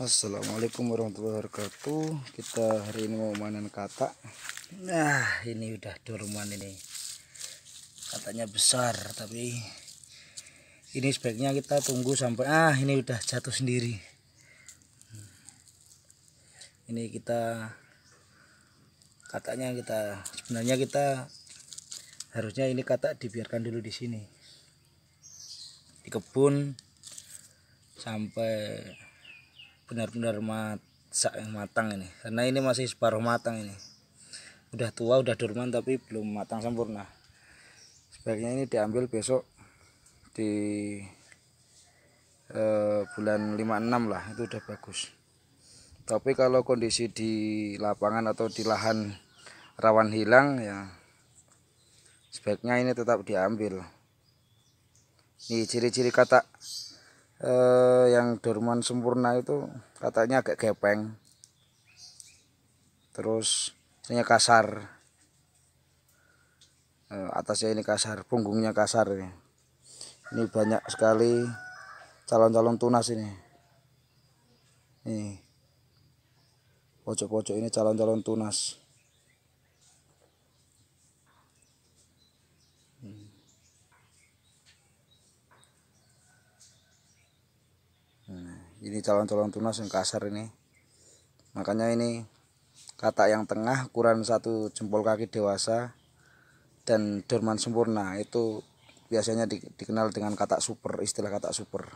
Assalamualaikum warahmatullahi wabarakatuh kita hari ini mau mainan kata nah ini udah dorman ini katanya besar tapi ini sebaiknya kita tunggu sampai ah ini udah jatuh sendiri hmm. ini kita katanya kita sebenarnya kita harusnya ini kata dibiarkan dulu di sini di kebun sampai benar-benar matang ini karena ini masih separuh matang ini udah tua udah dorman tapi belum matang sempurna sebaiknya ini diambil besok di e, bulan 56 lah itu udah bagus tapi kalau kondisi di lapangan atau di lahan rawan hilang ya sebaiknya ini tetap diambil nih ciri-ciri kata eh, yang Dorman sempurna itu katanya agak gepeng terus ini kasar eh, atasnya ini kasar punggungnya kasar ini ini banyak sekali calon-calon tunas ini ini pojok-pojok ini calon-calon tunas ini calon-calon tunas yang kasar ini makanya ini katak yang tengah ukuran satu jempol kaki dewasa dan dorman sempurna itu biasanya di, dikenal dengan katak super istilah katak super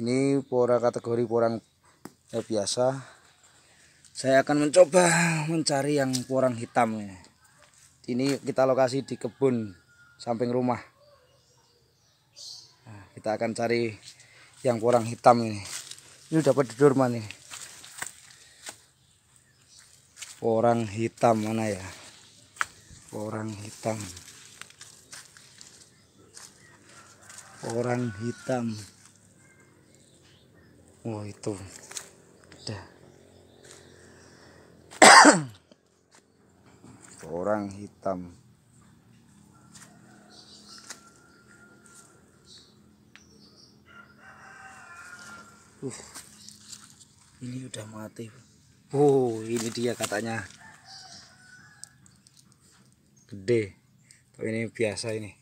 ini pora kategori porang ya, biasa saya akan mencoba mencari yang porang hitam ini kita lokasi di kebun samping rumah kita akan cari yang kurang hitam ini ini dapat di Durman ini orang hitam mana ya orang hitam orang hitam oh itu udah orang hitam uh ini udah mati oh ini dia katanya gede tapi ini biasa ini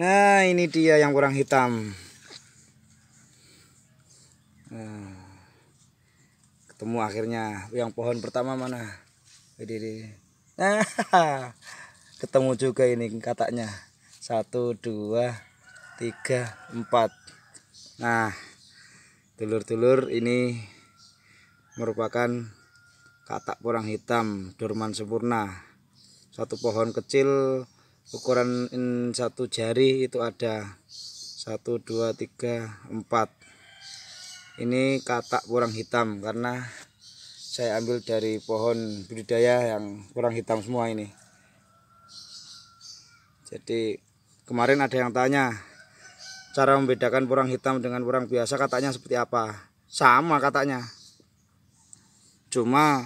nah ini dia yang kurang hitam nah, ketemu akhirnya yang pohon pertama mana nah, ketemu juga ini katanya satu dua tiga empat nah Telur-telur ini merupakan katak porang hitam dorman sempurna. Satu pohon kecil ukuran satu jari itu ada satu dua tiga empat ini katak porang hitam karena saya ambil dari pohon budidaya yang kurang hitam semua ini jadi kemarin ada yang tanya cara membedakan porang hitam dengan porang biasa katanya seperti apa sama katanya cuma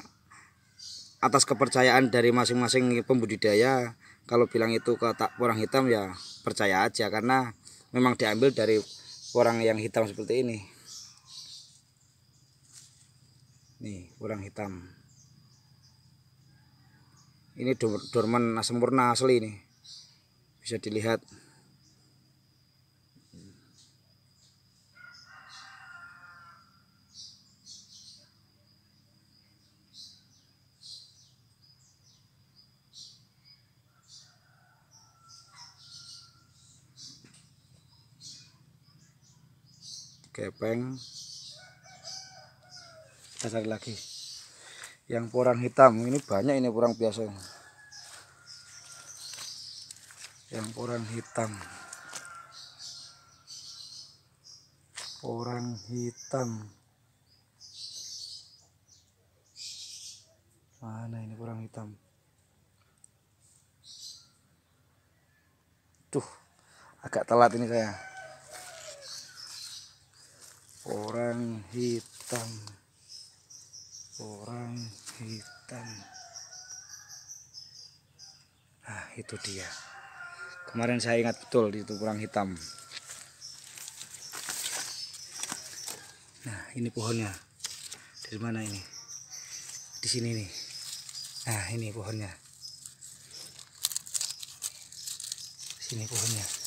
atas kepercayaan dari masing-masing pembudidaya kalau bilang itu tak porang hitam ya percaya aja karena memang diambil dari orang yang hitam seperti ini nih orang hitam ini dorman sempurna asli ini bisa dilihat kepeng kita cari lagi yang porang hitam ini banyak ini porang biasa yang porang hitam porang hitam mana ini porang hitam tuh agak telat ini saya orang hitam orang hitam nah itu dia kemarin saya ingat betul itu orang hitam nah ini pohonnya dari mana ini di sini nih nah ini pohonnya sini pohonnya